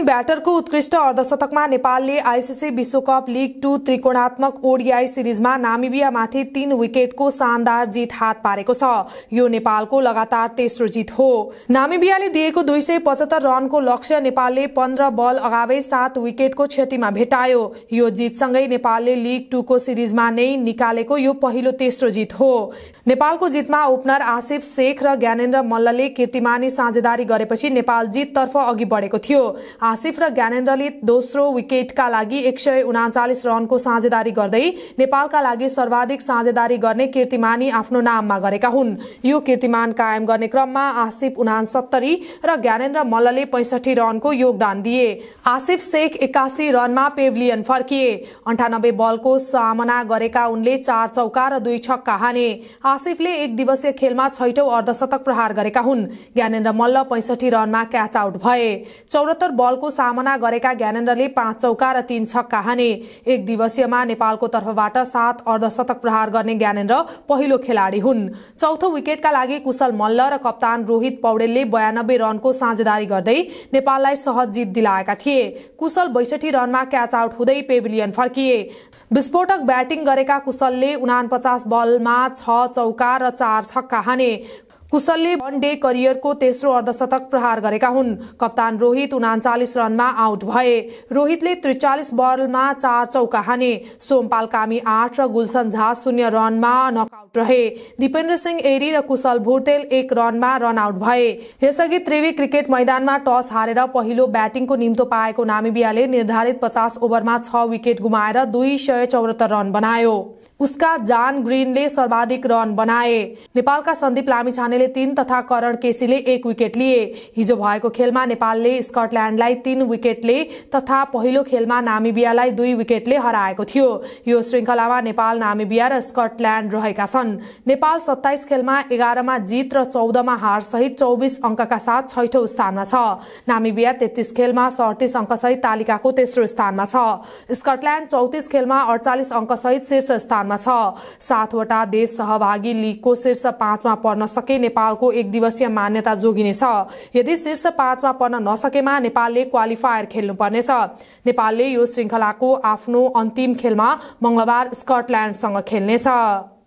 spin ब्याटरको उत्कृष्ट अर्धशतकमा नेपालले ICC विश्वकप लिग टू त्रिकोणात्मक ओडिआई सिरिजमा नामिबियामाथि तीन विकेटको शानदार जित हात पारेको छ यो नेपालको लगातार तेस्रो जित हो नामिबियाले दिएको दुई सय पचहत्तर रनको लक्ष्य नेपालले पन्ध्र बल अगावै सात विकेटको क्षतिमा भेटायो यो जितसँगै नेपालले लिग टूको सिरिजमा नै निकालेको यो पहिलो तेस्रो जित हो नेपालको जितमा ओपनर आसिफ शेख र ज्ञानेन्द्र मल्लले कीर्तिमानी साझेदारी गरेपछि नेपाल जिततर्फ अघि बढेको थियो आसिफ र ज्ञानेन्द्रले दोस्रो विकेटका लागि एक सय उनाचालिस रनको साझेदारी गर्दै नेपालका लागि सर्वाधिक साझेदारी गर्ने कीर्तिमानी आफ्नो नाममा गरेका हुन् यो कीर्तिमान कायम गर्ने क्रममा आसिफ उनासत्तरी र ज्ञानेन्द्र मल्लले पैसठी रनको योगदान दिए आसिफ शेख एक्कासी रनमा पेभलियन फर्किए अन्ठानब्बे बलको सामना गरेका उनले चार चौका र दुई छक्का हाने आसिफले एक दिवसीय खेलमा छैटौं अर्धशतक प्रहार गरेका हुन् ज्ञानेन्द्र मल्ल पैसठी रनमा क्याच आउट भए चौरात्तर बल दलको सामना गरेका ज्ञानेन्द्रले पाँच चौका र तीन छक्का हाने एक दिवसीयमा नेपालको तर्फबाट सात अर्धशतक प्रहार गर्ने ज्ञानेन्द्र पहिलो खेलाडी हुन् चौथो विकेटका लागि कुशल मल्ल र कप्तान रोहित पौडेलले बयानब्बे रनको साझेदारी गर्दै नेपाललाई सहज जित दिलाएका थिए कुशल बैसठी रनमा क्याच आउट हुँदै पेभिलियन फर्किए विस्फोटक ब्याटिङ गरेका कुशलले उनापचास बलमा छ चौका र चार छक्का हाने कुशलले वनडे करियरको तेस्रो अर्धशतक प्रहार गरेका हुन् कप्तान रोहित उनाचालिस रनमा आउट भए रोहितले त्रिचालिस बलमा चार चौका हाने सोमपाल कामी आठ र गुलसन झा शून्य रनमा नक आउट रहे दिपेन्द्र सिंह एरी र कुशल भुर्तेल एक रनमा रन आउट भए यसअघि त्रिवी क्रिकेट मैदानमा टस हारेर पहिलो ब्याटिङको निम्तो पाएको नामिबियाले निर्धारित पचास ओभरमा छ विकेट गुमाएर दुई सय चौरात्तर रन बनायो उसका जान ग्रिनले सर्वाधिक रन बनाए नेपालका सन्दीप लामिछानेले तीन तथा करण केसीले एक विकेट लिए हिजो भएको खेलमा नेपालले स्कटल्याण्डलाई तीन विकेटले तथा पहिलो खेलमा नामिबियालाई दुई विकेटले हराएको थियो यो श्रृङ्खलामा नेपाल नामिबिया र स्कटल्याण्ड रहेका छन् छन् नेपाल सत्ताइस खेलमा एघारमा जित र चौधमा हार सहित चौबिस अङ्कका साथ छैठौँ स्थानमा छ नामिबिया तेत्तिस खेलमा सडतिस अङ्कसहित तालिकाको तेस्रो स्थानमा छ स्कटल्याण्ड चौतिस खेलमा अडचालिस अङ्कसहित शीर्ष स्थानमा छ सातवटा देश सहभागी लिगको शीर्ष पाँचमा पर्न सके नेपालको एक दिवसीय मान्यता जोगिनेछ यदि शीर्ष पाँचमा पर्न नसकेमा नेपालले क्वालिफायर खेल्नुपर्नेछ नेपालले यो श्रृङ्खलाको आफ्नो अन्तिम खेलमा मङ्गलबार स्कटल्याण्डसँग खेल्नेछ